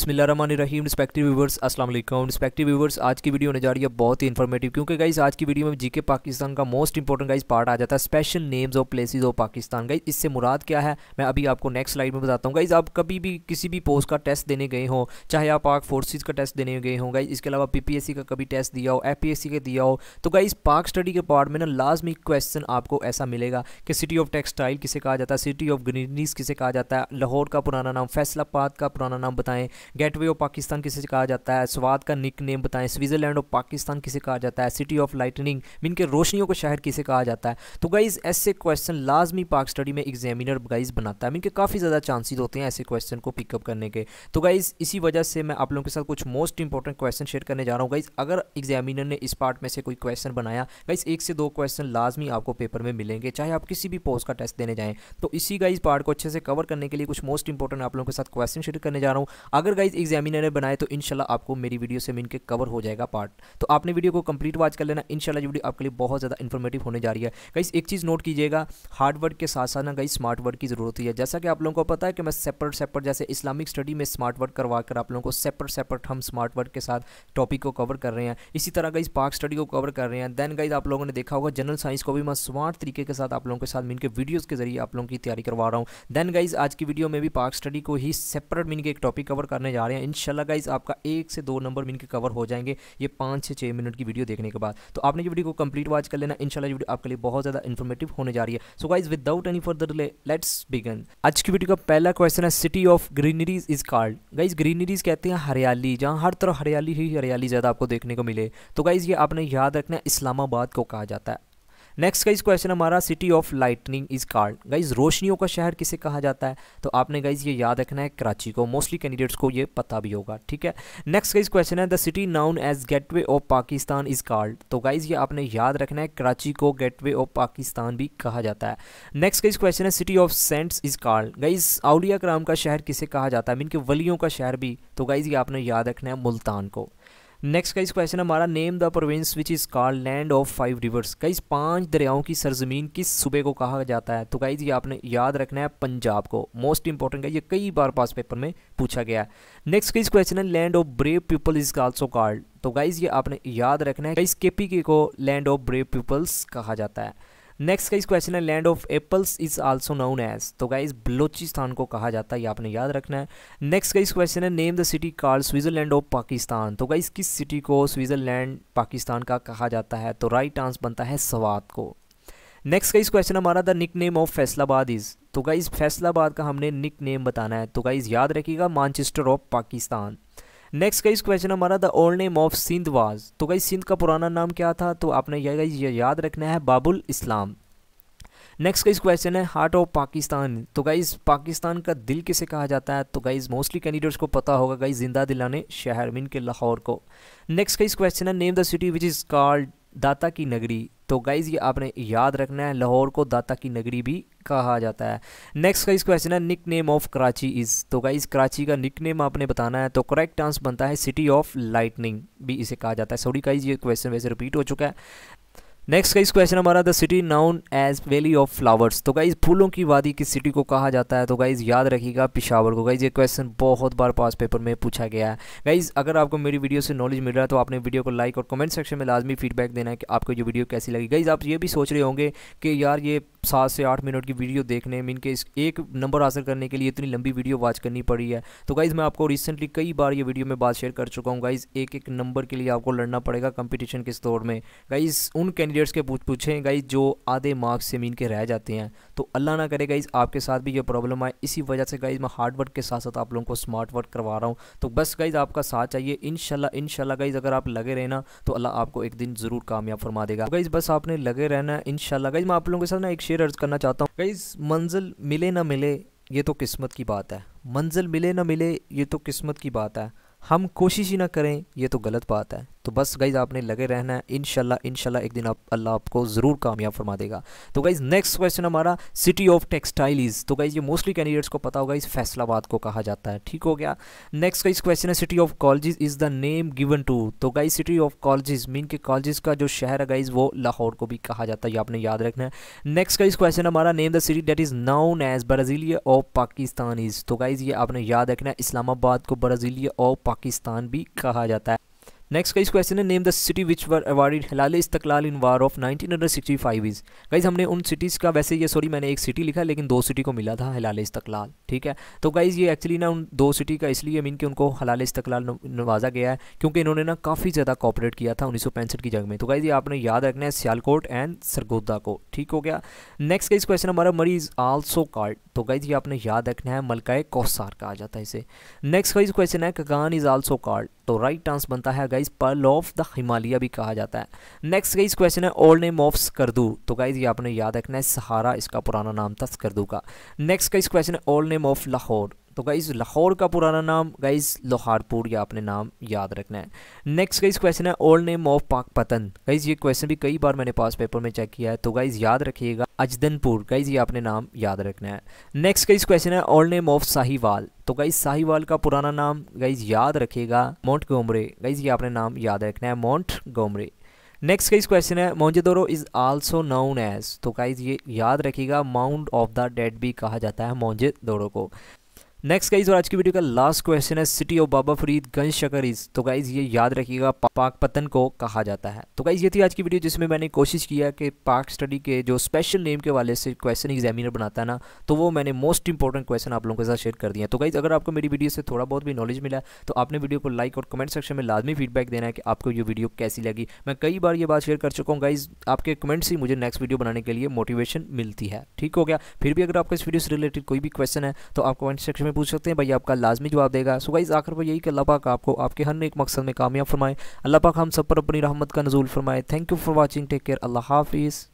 रही respective viewers अस्सलाम वालेकुम रिस्पेक्टिव व्यूवर्स आज की वीडियो होने जा रही है बहुत ही इन्फॉर्मेटिव क्योंकि गाइज आज की वीडियो में जीके पाकिस्तान का मोस्ट इंपॉर्टेंट गाइज पार्ट आ जाता है special names of places of Pakistan guys इससे मुराद क्या है मैं अभी आपको नेक्स्ट स्लाइड में बताता हूँ गाइज आप कभी भी किसी भी पोस्ट का टेस्ट देने गए हो चाहे आप पाक फोर्सेज का टेस्ट देने गए हो गाइज इसके अलावा पी का कभी टेस्ट दिया हो एफ का दिया हो तो गाइज पाक स्टडी के पार्ट में ना लाजमी क्वेश्चन आपको ऐसा मिलेगा कि सिटी ऑफ टेक्सटाइल किसे कहा जाता है सिटी ऑफ ग्रीनरीज किसे कहा जाता है लाहौर का पुराना नाम फैसलाबाद का पुराना नाम बताएं गेटवे ऑफ पाकिस्तान किसे कहा जाता है स्वाद का निक नेम बताएं स्विट्जरलैंड ऑफ पाकिस्तान किसे कहा जाता है सिटी ऑफ लाइटनिंग मीन के रोशनियों का शहर किसे कहा जाता है तो गाइज ऐसे क्वेश्चन लाजमी पाक स्टडी में एग्जामिनर गाइज बनाता है मीन के काफ़ी ज़्यादा चांसेज होते हैं ऐसे क्वेश्चन को पिकअप करने के तो गाइज इसी वजह से मैं आप लोगों के साथ कुछ मोस्ट इंपॉर्टेंट क्वेश्चन शेयर करने जा रहा हूँ गाइज अगर एग्जामिनर ने इस पार्ट में से कोई क्वेश्चन बनाया गाइज एक से दो क्वेश्चन लाजमी आपको पेपर में मिलेंगे चाहे आप किसी भी पोस्ट का टेस्ट देने जाएँ तो इसी गाइज पार्ट को अच्छे से कवर करने के लिए कुछ मोस्ट इंपॉर्टेंट आप लोगों के साथ क्वेश्चन शेयर करने जा रहा हूँ अगर अगर गाइज एग्जामिनर ने बनाए तो इनशाला आपको मेरी वीडियो से मिलकर कवर हो जाएगा पार्ट तो आपने वीडियो को कंप्लीट वॉच कर लेना इनशाला ये वीडियो आपके लिए बहुत ज़्यादा इन्फॉर्मेटिव होने जा रही है गाइस एक चीज़ नोट कीजिएगा हार्ड वर्ड के साथ साथ ना गाइस स्मार्ट वर्ड की ज़रूरत है जैसा कि आप लोगों को पता है कि मैं सेपरेट सेपरेट जैसे इस्लामिक स्टडी में स्मार्ट वर्ड करवा कर आप लोगों को सेपरेट सेपरेट हम स्मार्ट वर्ड के साथ टॉपिक को कवर कर रहे हैं इसी तरह गाइस पार्क स्टडी को कवर कर रहे हैं देन गाइज आप लोगों ने देखा होगा जनरल साइंस को भी मैं स्मार्ट तरीके के साथ आप लोगों के साथ मिलकर वीडियोज़ के जरिए आप लोगों की तैयारी करवा रहा हूँ देन गाइज आज की वीडियो में भी पार्क स्टडी को ही सेपरेट मीन के एक टॉपिक कवर करने जा रहे हैं इनशाला गाइज आपका एक से दो नंबर मिनट के कवर हो जाएंगे ये पाँच से छः मिनट की वीडियो देखने के बाद तो आपने ये वीडियो को कंप्लीट वॉच कर लेना इनशाला वीडियो आपके लिए बहुत ज़्यादा इन्फॉर्मेटिव होने जा रही है so guys without any further let's begin आज की वीडियो का पहला क्वेश्चन है city of greeneries is called guys greeneries कहते हैं हरियाली जहाँ हर तरफ हरियाली ही हरियाली ज़्यादा आपको देखने को मिले तो गाइज ये आपने याद रखना इस्लामाबाद को कहा जाता है नेक्स्ट गाइज क्वेश्चन हमारा city of lightning is called guys रोशनियों का शहर किसे कहा जाता है तो आपने गाइज ये याद रखना है कराची को मोस्टली कैंडिडेट्स को ये पता भी होगा ठीक है नेक्स्ट गाइज क्वेश्चन है the city known as gateway of Pakistan is called तो गाइज ये आपने याद रखना है कराची को गेटवे ऑफ पाकिस्तान भी कहा जाता है नेक्स्ट गाइज क्वेश्चन है city of saints is called guys आउलिया कराम का शहर किसे कहा जाता है मीन के वलियों का शहर भी तो गाइज ये आपने याद रखना है मुल्तान को नेक्स्ट का इस क्वेश्चन हमारा name the province which is called land of five rivers कई पांच दरियाओं की सरजमीन किस सूबे को कहा जाता है तो गाइज ये आपने याद रखना है पंजाब को मोस्ट इंपॉर्टेंट है ये कई बार पास पेपर में पूछा गया है नेक्स्ट का इस क्वेश्चन है land of brave people is also called तो गाइज ये आपने याद रखना है गाइज के को लैंड ऑफ ब्रेव पीपल्स कहा जाता है नेक्स्ट का इस क्वेश्चन है land of apples is also known as तो गाइज बलोचिस्तान को कहा जाता है ये आपने याद रखना है नेक्स्ट का इस क्वेश्चन है name the city called Switzerland of Pakistan तो गाइज किस सिटी को स्विट्जरलैंड पाकिस्तान का कहा जाता है तो राइट आंसर बनता है सवाद को नेक्स्ट का इस क्वेश्चन हमारा the nickname of Faisalabad is तो गाइज़ फैसलाबाद का हमने निक नेम बताना है तो गाइज़ याद रखिएगा Manchester of Pakistan next guys question हमारा the old name of Sindh was तो गाइज सिंध का पुराना नाम क्या था तो आपने यह गाइज ये याद रखना है Babul Islam next guys question है हार्ट ऑफ पाकिस्तान तो गाइज पाकिस्तान का दिल किसे कहा जाता है तो गाइज मोस्टली कैंडिडेट्स को पता होगा गाइज जिंदा दिलाने शहर मीन के लाहौर को नेक्स्ट गाइज क्वेश्चन है name the city which is called दाता की नगरी तो गाइज़ ये आपने याद रखना है लाहौर को दाता की नगरी भी कहा जाता है नेक्स्ट तो का इस क्वेश्चन है nickname of Karachi is तो गाइज़ कराची का निक नेम आपने बताना है तो करेक्ट आंसर बनता है सिटी ऑफ लाइटनिंग भी इसे कहा जाता है सॉरी गाइज ये क्वेश्चन वैसे रिपीट हो चुका है नेक्स्ट गाइस क्वेश्चन हमारा the city known as valley of flowers तो गाइज फूलों की वादी किस सिटी को कहा जाता है तो गाइज याद रखिएगा पिशावर को गाइज ये क्वेश्चन बहुत बार पास पेपर में पूछा गया है गाइज अगर आपको मेरी वीडियो से नॉलेज मिल रहा है तो आपने वीडियो को लाइक और कमेंट सेक्शन में लाजमी फीडबैक देना है कि आपको ये वीडियो कैसी लगी गाइज आप ये भी सोच रहे होंगे कि यार ये सात से आठ मिनट की वीडियो देखने में इनके इस एक नंबर हासिल करने के लिए इतनी लंबी वीडियो वॉच करनी पड़ी है तो गाइज़ मैं आपको रिसेंटली कई बार ये वीडियो में बात शेयर कर चुका हूँ गाइज़ एक एक नंबर के लिए आपको लड़ना पड़ेगा कंपटीशन के दौर में गाइज़ उन कैंडिडेट्स के पूछ पूछें गाइज़ जो आधे मार्क्स से मीन के रह जाते हैं तो अल्लाह ना करे गाइज़ आपके साथ भी ये प्रॉब्लम आए इसी वजह से गाइज़ मैं हार्ड वर्क के साथ साथ आप लोगों को स्मार्ट वर्क करवा रहा हूँ तो बस गाइज़ आपका साथ चाहिए इन शाला गाइज़ अगर आप लगे रहना तो अल्लाह आपको एक दिन ज़रूर कामयाब फरमा देगा गाइज़ तो बस आपने लगे रहना इन गाइज़ मैं आप लोगों के साथ ना एक शेर अर्ज़ करना चाहता हूँ गाइज़ मंजिल मिले ना मिले ये तो किस्मत की बात है मंजिल मिले ना मिले ये तो किस्मत की बात है हम कोशिश ही ना करें ये तो गलत बात है तो बस गाइज़ आपने लगे रहना है इनशाला इनशाला एक दिन आप अल्लाह आपको ज़रूर कामयाब फरमा देगा तो गाइज़ नेक्स्ट क्वेश्चन हमारा सिटी ऑफ इज तो गाइज़ ये मोस्टली कैंडिडेट्स को पता होगा इस फैसलाबाद को कहा जाता है ठीक हो गया नेक्स्ट गाइज क्वेश्चन है city of college is the name given to तो guys city of college mean के कॉलेज का जो शहर है गाइज वो लाहौर को भी कहा जाता है ये आपने याद रखना है नेक्स्ट गाइज क्वेश्चन हमारा name the city that is known as Brasilia of Pakistan is तो गाइज़ ये आपने याद रखना है इस्लामाबाद को ब्राज़ीलिया ऑफ पाकिस्तान भी कहा जाता है नेक्स्ट गाइज क्वेश्चन है name the city which were awarded Hilal Istaqlal in war of 1965 is guys हमने उन सिटीज़ का वैसे ये सॉरी मैंने एक सिटी लिखा लेकिन दो सिटी को मिला था हिलाल इस्तकलाल ठीक है तो गाइज ये एक्चुअली ना उन दो सिटी का इसलिए मीन कि उनको हलाल इस्तकलाल नवाजा गया है क्योंकि इन्होंने ना काफ़ी ज़्यादा कॉपरेट किया था उन्नीस सौ पैंसठ की जंग में तो गाइज ये आपने याद रखना है सियालकोट एंड सरगोदा को ठीक हो गया नेक्स्ट गाइज क्वेश्चन हमारा मरीज आल्सो कार्ड तो गाइज ये आपने याद रखना है मलका कौसार कहा जाता है इसे नेक्स्ट गाइज क्वेश्चन है कगान इज आल्सो कार्ड तो राइट आंसर बनता है guys pearl of the Himalaya भी कहा जाता है नेक्स्ट गाइज क्वेश्चन है ओल्ड नेम ऑफ स्कर्दू तो गाइज ये आपने याद रखना है सहारा इसका पुराना नाम था स्कर्दू का नेक्स्ट गाइज क्वेश्चन है ओल्ड नेम ऑफ लाहौर तो गाइज़ लाहौर का पुराना नाम गाइज़ लोहारपुर या अपने नाम याद रखना है नेक्स्ट गाइज़ क्वेश्चन है old name of Pakpattan guys ये क्वेश्चन भी कई बार मैंने पास पेपर में चेक किया है तो गाइज़ याद रखिएगा अजदनपुर गाइज़ ये अपने नाम याद रखना है नेक्स्ट गाइज़ क्वेश्चन है ओल्ड नेम ऑफ साहिवाल तो गाइज साहिवाल का पुराना नाम गाइज़ याद रखिएगा माउंट गोमरे गाइज़ ये अपने नाम याद रखना है Montgomery next guys question है Mohenjodaro is also known as तो गाइज ये याद रखिएगा माउंट ऑफ द डेड भी कहा जाता है मोहजेदोरो को नेक्स्ट गाइज और आज की वीडियो का लास्ट क्वेश्चन है city of Baba Farid Ganj is तो गाइज ये याद रखिएगा पाक पतन को कहा जाता है तो गाइज ये थी आज की वीडियो जिसमें मैंने कोशिश किया कि पाक स्टडी के जो स्पेशल नेम के वाले से क्वेश्चन एग्जामिनर बनाता है ना तो वो मैंने मोस्ट इंपॉर्टेंट क्वेश्चन आप लोगों के साथ शेयर कर दिया तो गाइज अगर आपको मेरी वीडियो से थोड़ा बहुत भी नॉलेज मिला तो आपने वीडियो को लाइक और कमेंट सेक्शन में लाजमी फीडबैक देना है कि आपको ये वीडियो कैसी लगी मैं कई बार ये बात शेयर कर चुका हूँ गाइज आपके कमेंट्स ही मुझे नेक्स्ट वीडियो बनाने के लिए मोटिवेशन मिलती है ठीक हो गया फिर भी अगर आपको इस वीडियो से रिलेटेड कोई भी क्वेश्चन है तो आप कमेंट सेक्शन में में पूछ सकते हैं भाई आपका लाजमी जवाब देगा सो गाइज़ आखिर पर यही कि अल्लाह पाक आपको आपके हर एक मकसद में कामयाब फरमाए अल्लाह पाक हम सब पर अपनी रहमत का नजूल फरमाए thank you for watching take care अल्लाह हाफिज़